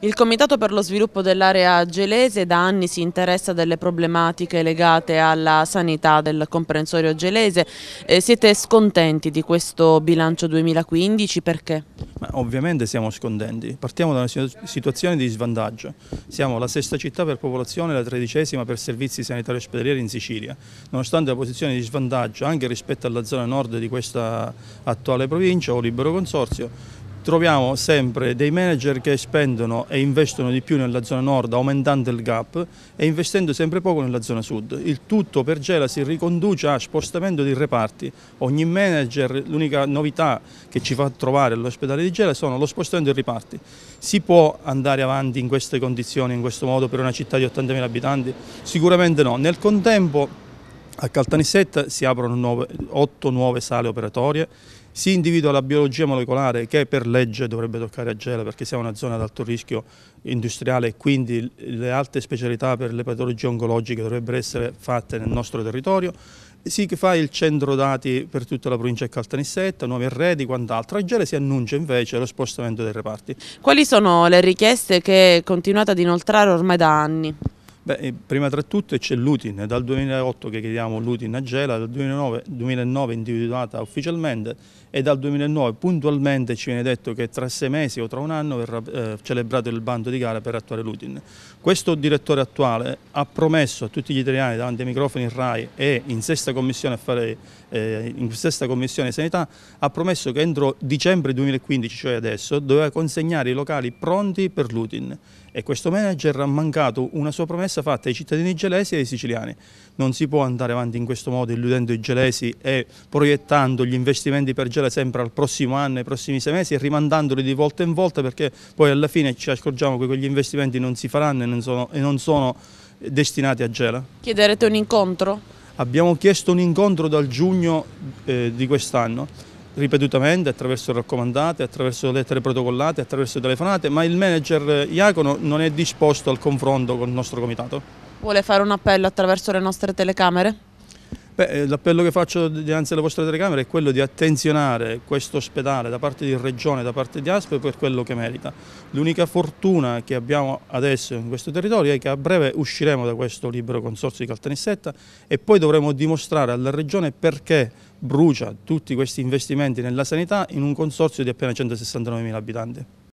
Il Comitato per lo sviluppo dell'area gelese da anni si interessa delle problematiche legate alla sanità del comprensorio gelese. Eh, siete scontenti di questo bilancio 2015 perché? Ma ovviamente siamo scontenti. Partiamo da una situazione di svantaggio. Siamo la sesta città per popolazione e la tredicesima per servizi sanitari ospedalieri in Sicilia. Nonostante la posizione di svantaggio anche rispetto alla zona nord di questa attuale provincia o libero consorzio, troviamo sempre dei manager che spendono e investono di più nella zona nord aumentando il gap e investendo sempre poco nella zona sud. Il tutto per Gela si riconduce a spostamento di reparti. Ogni manager, l'unica novità che ci fa trovare all'ospedale di Gela sono lo spostamento di reparti. Si può andare avanti in queste condizioni, in questo modo per una città di 80.000 abitanti? Sicuramente no. Nel contempo a Caltanissetta si aprono 8 nuove sale operatorie si individua la biologia molecolare che per legge dovrebbe toccare a Gela perché siamo una zona ad alto rischio industriale e quindi le alte specialità per le patologie oncologiche dovrebbero essere fatte nel nostro territorio. Si fa il centro dati per tutta la provincia di Caltanissetta, nuovi arredi, quant'altro. A Gela si annuncia invece lo spostamento dei reparti. Quali sono le richieste che continuate ad inoltrare ormai da anni? Beh, prima tra tutte c'è l'UTIN, dal 2008 che chiediamo l'UTIN a Gela, dal 2009, 2009 individuata ufficialmente e dal 2009 puntualmente ci viene detto che tra sei mesi o tra un anno verrà eh, celebrato il bando di gara per attuare l'UTIN. Questo direttore attuale ha promesso a tutti gli italiani davanti ai microfoni RAI e in sesta commissione, fare, eh, in sesta commissione sanità, ha promesso che entro dicembre 2015, cioè adesso, doveva consegnare i locali pronti per l'UTIN e questo manager ha mancato una sua promessa giustizia fatta ai cittadini gelesi e ai siciliani. Non si può andare avanti in questo modo illudendo i gelesi e proiettando gli investimenti per Gela sempre al prossimo anno, ai prossimi sei mesi e rimandandoli di volta in volta perché poi alla fine ci accorgiamo che quegli investimenti non si faranno e non sono, e non sono destinati a Gela. Chiederete un incontro? Abbiamo chiesto un incontro dal giugno eh, di quest'anno ripetutamente attraverso raccomandate, attraverso lettere protocollate, attraverso telefonate, ma il manager eh, Iacono non è disposto al confronto con il nostro comitato. Vuole fare un appello attraverso le nostre telecamere? Eh, l'appello che faccio dinanzi alle vostre telecamere è quello di attenzionare questo ospedale da parte di Regione, da parte di ASP per quello che merita. L'unica fortuna che abbiamo adesso in questo territorio è che a breve usciremo da questo libero consorzio di Caltanissetta e poi dovremo dimostrare alla Regione perché brucia tutti questi investimenti nella sanità in un consorzio di appena 169.000 abitanti.